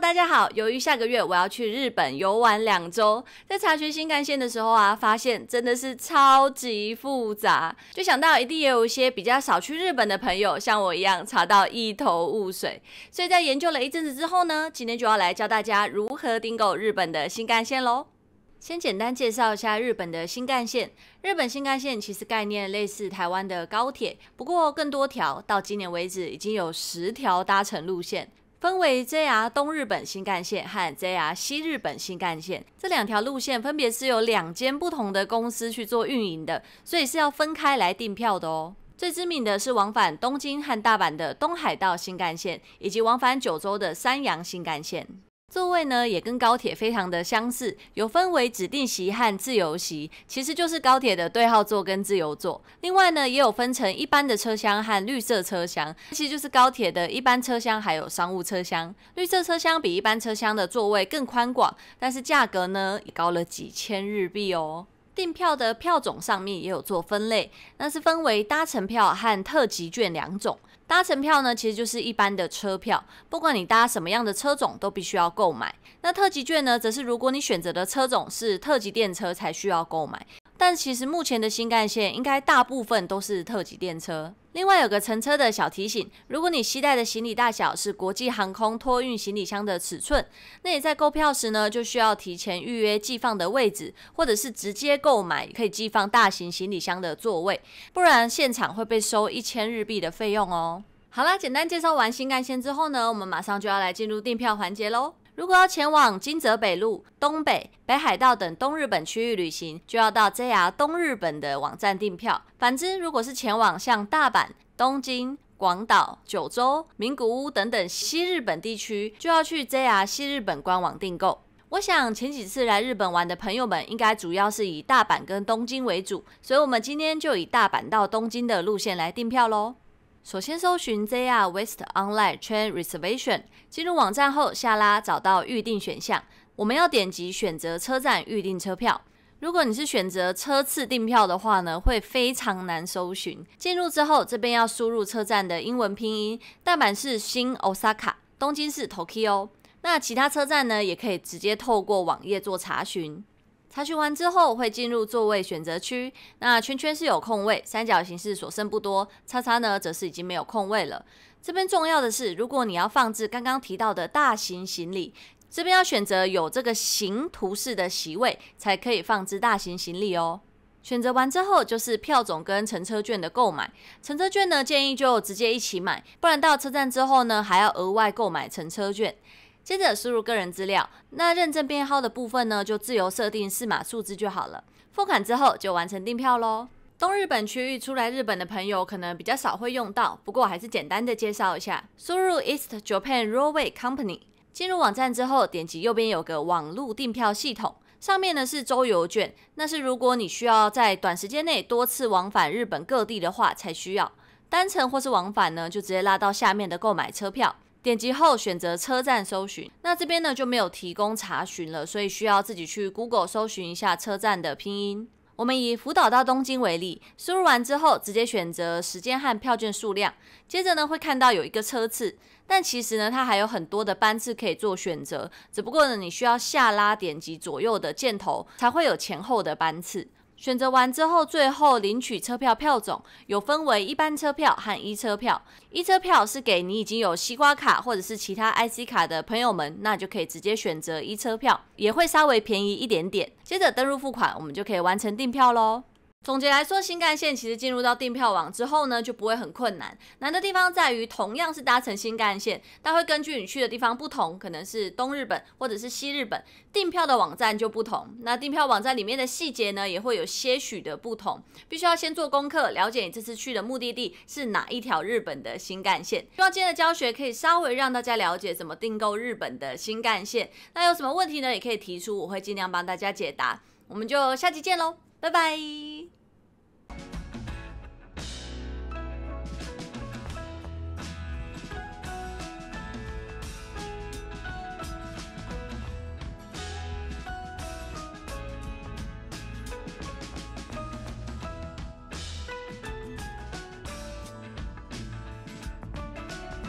大家好，由于下个月我要去日本游玩两周，在查询新干线的时候啊，发现真的是超级复杂，就想到一定也有一些比较少去日本的朋友，像我一样查到一头雾水。所以在研究了一阵子之后呢，今天就要来教大家如何订购日本的新干线喽。先简单介绍一下日本的新干线，日本新干线其实概念类似台湾的高铁，不过更多条，到今年为止已经有十条搭乘路线。分为 JR 东日本新干线和 JR 西日本新干线这两条路线，分别是由两间不同的公司去做运营的，所以是要分开来订票的哦。最知名的是往返东京和大阪的东海道新干线，以及往返九州的山阳新干线。座位呢也跟高铁非常的相似，有分为指定席和自由席，其实就是高铁的对号座跟自由座。另外呢也有分成一般的车厢和绿色车厢，其实就是高铁的一般车厢还有商务车厢。绿色车厢比一般车厢的座位更宽广，但是价格呢也高了几千日币哦。订票的票种上面也有做分类，那是分为搭乘票和特急券两种。搭乘票呢，其实就是一般的车票，不管你搭什么样的车种，都必须要购买。那特级券呢，则是如果你选择的车种是特级电车，才需要购买。但其实目前的新干线应该大部分都是特急电车。另外有个乘车的小提醒：如果你携带的行李大小是国际航空托运行李箱的尺寸，那你在购票时呢，就需要提前预约寄放的位置，或者是直接购买可以寄放大型行李箱的座位，不然现场会被收一千日币的费用哦。好啦，简单介绍完新干线之后呢，我们马上就要来进入订票环节喽。如果要前往金泽北路、东北、北海道等东日本区域旅行，就要到 JR 东日本的网站订票；反之，如果是前往像大阪、东京、广岛、九州、名古屋等等西日本地区，就要去 JR 西日本官网订购。我想前几次来日本玩的朋友们，应该主要是以大阪跟东京为主，所以我们今天就以大阪到东京的路线来订票喽。首先搜寻 JR West Online Train Reservation，进入网站后下拉找到预定选项，我们要点击选择车站预定车票。如果你是选择车次订票的话呢，会非常难搜寻。进入之后，这边要输入车站的英文拼音，大阪市新 Osaka，东京市 Tokyo。那其他车站呢，也可以直接透过网页做查询。查询完之后会进入座位选择区，那圈圈是有空位，三角形是所剩不多，叉叉呢则是已经没有空位了。这边重要的是，如果你要放置刚刚提到的大型行李，这边要选择有这个形图式的席位才可以放置大型行李哦。选择完之后就是票种跟乘车券的购买，乘车券呢建议就直接一起买，不然到车站之后呢还要额外购买乘车券。接着输入个人资料，那认证编号的部分呢，就自由设定四码数字就好了。付款之后就完成订票喽。东日本区域出来日本的朋友可能比较少会用到，不过还是简单的介绍一下。输入 East Japan Railway Company，进入网站之后，点击右边有个网路订票系统，上面呢是周游券，那是如果你需要在短时间内多次往返日本各地的话才需要。单程或是往返呢，就直接拉到下面的购买车票。点击后选择车站搜寻，那这边呢就没有提供查询了，所以需要自己去 Google 搜寻一下车站的拼音。我们以福岛到东京为例，输入完之后直接选择时间和票券数量，接着呢会看到有一个车次，但其实呢它还有很多的班次可以做选择，只不过呢你需要下拉点击左右的箭头才会有前后的班次。选择完之后，最后领取车票票种有分为一般车票和一车票。一车票是给你已经有西瓜卡或者是其他 IC 卡的朋友们，那就可以直接选择一车票，也会稍微便宜一点点。接着登录付款，我们就可以完成订票喽。总结来说，新干线其实进入到订票网之后呢，就不会很困难。难的地方在于，同样是搭乘新干线，但会根据你去的地方不同，可能是东日本或者是西日本，订票的网站就不同。那订票网站里面的细节呢，也会有些许的不同。必须要先做功课，了解你这次去的目的地是哪一条日本的新干线。希望今天的教学可以稍微让大家了解怎么订购日本的新干线。那有什么问题呢，也可以提出，我会尽量帮大家解答。我们就下期见喽，拜拜。